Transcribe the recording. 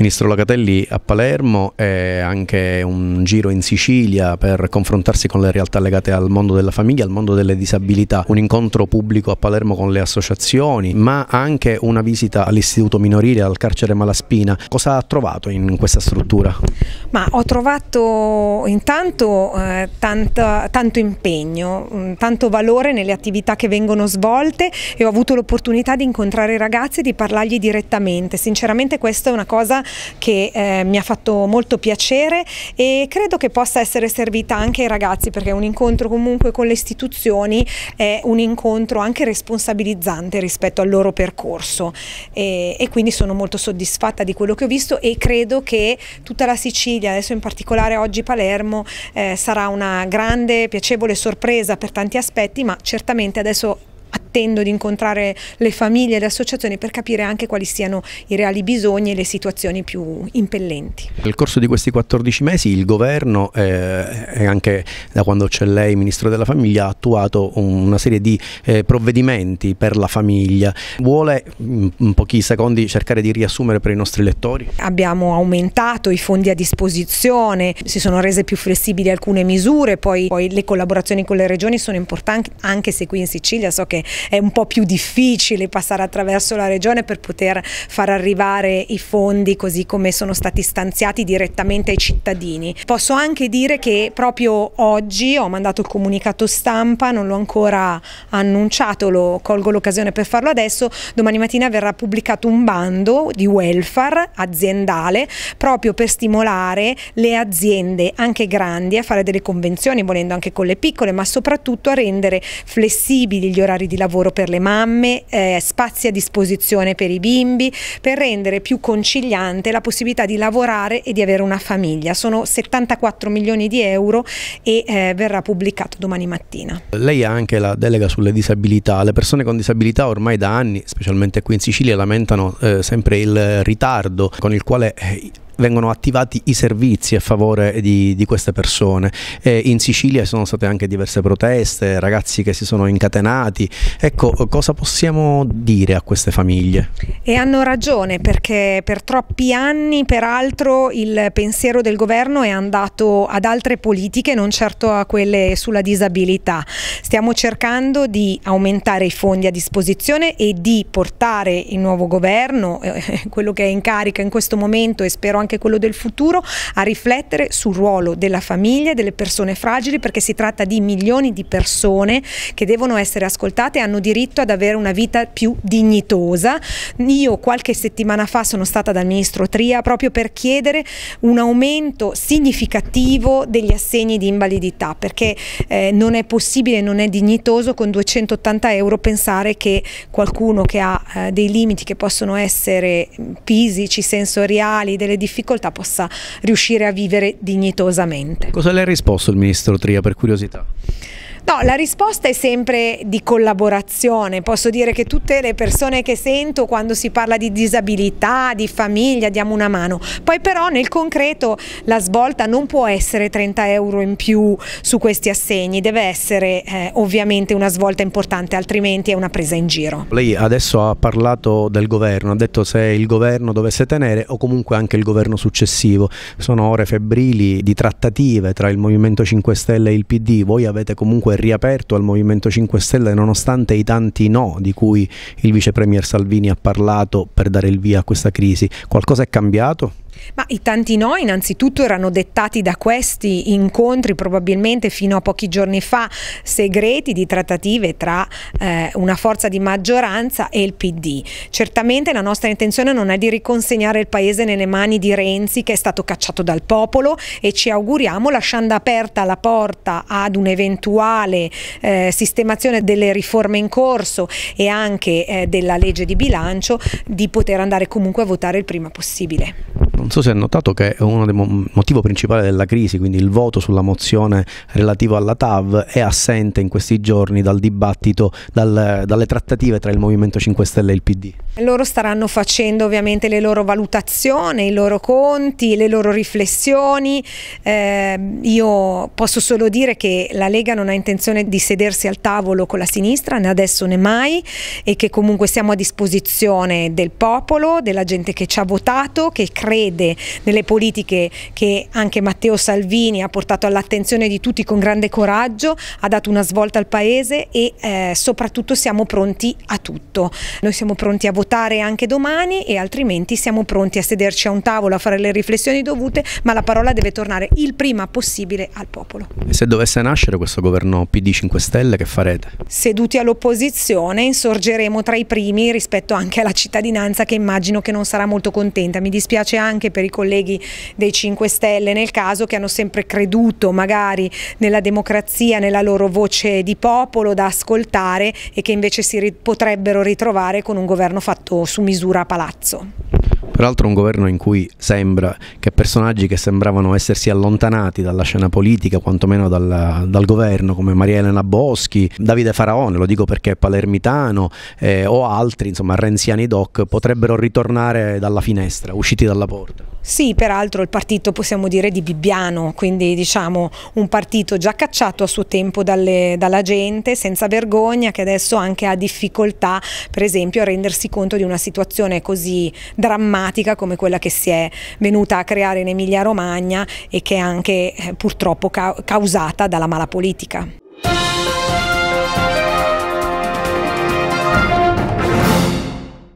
ministro Locatelli a Palermo e anche un giro in Sicilia per confrontarsi con le realtà legate al mondo della famiglia, al mondo delle disabilità, un incontro pubblico a Palermo con le associazioni, ma anche una visita all'istituto minorile, al carcere Malaspina. Cosa ha trovato in questa struttura? Ma ho trovato intanto eh, tanto, tanto impegno, mm, tanto valore nelle attività che vengono svolte e ho avuto l'opportunità di incontrare i ragazzi e di parlargli direttamente. Sinceramente questa è una cosa che eh, mi ha fatto molto piacere e credo che possa essere servita anche ai ragazzi perché un incontro comunque con le istituzioni è un incontro anche responsabilizzante rispetto al loro percorso e, e quindi sono molto soddisfatta di quello che ho visto e credo che tutta la Sicilia, adesso in particolare oggi Palermo, eh, sarà una grande piacevole sorpresa per tanti aspetti ma certamente adesso attendo di incontrare le famiglie e le associazioni per capire anche quali siano i reali bisogni e le situazioni più impellenti. Nel corso di questi 14 mesi il governo eh, e anche da quando c'è lei Ministro della Famiglia ha attuato una serie di eh, provvedimenti per la famiglia. Vuole in pochi secondi cercare di riassumere per i nostri lettori? Abbiamo aumentato i fondi a disposizione, si sono rese più flessibili alcune misure, poi, poi le collaborazioni con le regioni sono importanti anche se qui in Sicilia so che è un po' più difficile passare attraverso la regione per poter far arrivare i fondi così come sono stati stanziati direttamente ai cittadini. Posso anche dire che proprio oggi ho mandato il comunicato stampa, non l'ho ancora annunciato, lo, colgo l'occasione per farlo adesso, domani mattina verrà pubblicato un bando di welfare aziendale proprio per stimolare le aziende anche grandi a fare delle convenzioni, volendo anche con le piccole, ma soprattutto a rendere flessibili gli orari di lavoro lavoro per le mamme, eh, spazi a disposizione per i bimbi, per rendere più conciliante la possibilità di lavorare e di avere una famiglia. Sono 74 milioni di euro e eh, verrà pubblicato domani mattina. Lei ha anche la delega sulle disabilità. Le persone con disabilità ormai da anni, specialmente qui in Sicilia, lamentano eh, sempre il ritardo con il quale eh, vengono attivati i servizi a favore di, di queste persone. Eh, in Sicilia ci sono state anche diverse proteste, ragazzi che si sono incatenati. Ecco, cosa possiamo dire a queste famiglie? E hanno ragione perché per troppi anni, peraltro, il pensiero del governo è andato ad altre politiche, non certo a quelle sulla disabilità. Stiamo cercando di aumentare i fondi a disposizione e di portare il nuovo governo, eh, eh, quello che è in carica in questo momento e spero anche anche quello del futuro, a riflettere sul ruolo della famiglia e delle persone fragili perché si tratta di milioni di persone che devono essere ascoltate e hanno diritto ad avere una vita più dignitosa. Io qualche settimana fa sono stata dal ministro Tria proprio per chiedere un aumento significativo degli assegni di invalidità perché eh, non è possibile, non è dignitoso con 280 euro pensare che qualcuno che ha eh, dei limiti che possono essere fisici, sensoriali, delle difficoltà difficoltà possa riuscire a vivere dignitosamente. Cosa le ha risposto il ministro Tria per curiosità? No, la risposta è sempre di collaborazione. Posso dire che tutte le persone che sento quando si parla di disabilità, di famiglia, diamo una mano. Poi però nel concreto la svolta non può essere 30 euro in più su questi assegni, deve essere eh, ovviamente una svolta importante, altrimenti è una presa in giro. Lei adesso ha parlato del governo, ha detto se il governo dovesse tenere o comunque anche il governo successivo. Sono ore febbrili di trattative tra il Movimento 5 Stelle e il PD. Voi avete comunque comunque riaperto al Movimento 5 Stelle nonostante i tanti no di cui il vice premier Salvini ha parlato per dare il via a questa crisi. Qualcosa è cambiato? Ma i tanti no innanzitutto erano dettati da questi incontri probabilmente fino a pochi giorni fa segreti di trattative tra eh, una forza di maggioranza e il PD. Certamente la nostra intenzione non è di riconsegnare il Paese nelle mani di Renzi che è stato cacciato dal popolo e ci auguriamo lasciando aperta la porta ad un'eventuale eh, sistemazione delle riforme in corso e anche eh, della legge di bilancio di poter andare comunque a votare il prima possibile non so se hai notato che uno dei motivi principali della crisi, quindi il voto sulla mozione relativa alla TAV, è assente in questi giorni dal dibattito, dal, dalle trattative tra il Movimento 5 Stelle e il PD. Loro staranno facendo ovviamente le loro valutazioni, i loro conti, le loro riflessioni. Eh, io posso solo dire che la Lega non ha intenzione di sedersi al tavolo con la sinistra, né adesso né mai, e che comunque siamo a disposizione del popolo, della gente che ci ha votato, che crede crede nelle politiche che anche Matteo Salvini ha portato all'attenzione di tutti con grande coraggio, ha dato una svolta al Paese e eh, soprattutto siamo pronti a tutto. Noi siamo pronti a votare anche domani e altrimenti siamo pronti a sederci a un tavolo, a fare le riflessioni dovute, ma la parola deve tornare il prima possibile al popolo. E se dovesse nascere questo governo PD 5 Stelle che farete? Seduti all'opposizione insorgeremo tra i primi rispetto anche alla cittadinanza che immagino che non sarà molto contenta. Mi dispiace anche anche per i colleghi dei 5 Stelle nel caso che hanno sempre creduto magari nella democrazia, nella loro voce di popolo da ascoltare e che invece si ri potrebbero ritrovare con un governo fatto su misura a palazzo. Peraltro un governo in cui sembra che personaggi che sembravano essersi allontanati dalla scena politica, quantomeno dal, dal governo, come Maria Elena Boschi, Davide Faraone, lo dico perché è palermitano, eh, o altri, insomma, renziani doc, potrebbero ritornare dalla finestra, usciti dalla porta. Sì, peraltro il partito possiamo dire di Bibbiano, quindi diciamo un partito già cacciato a suo tempo dalle, dalla gente, senza vergogna, che adesso anche ha difficoltà per esempio a rendersi conto di una situazione così drammatica drammatica come quella che si è venuta a creare in Emilia Romagna e che è anche eh, purtroppo causata dalla mala politica.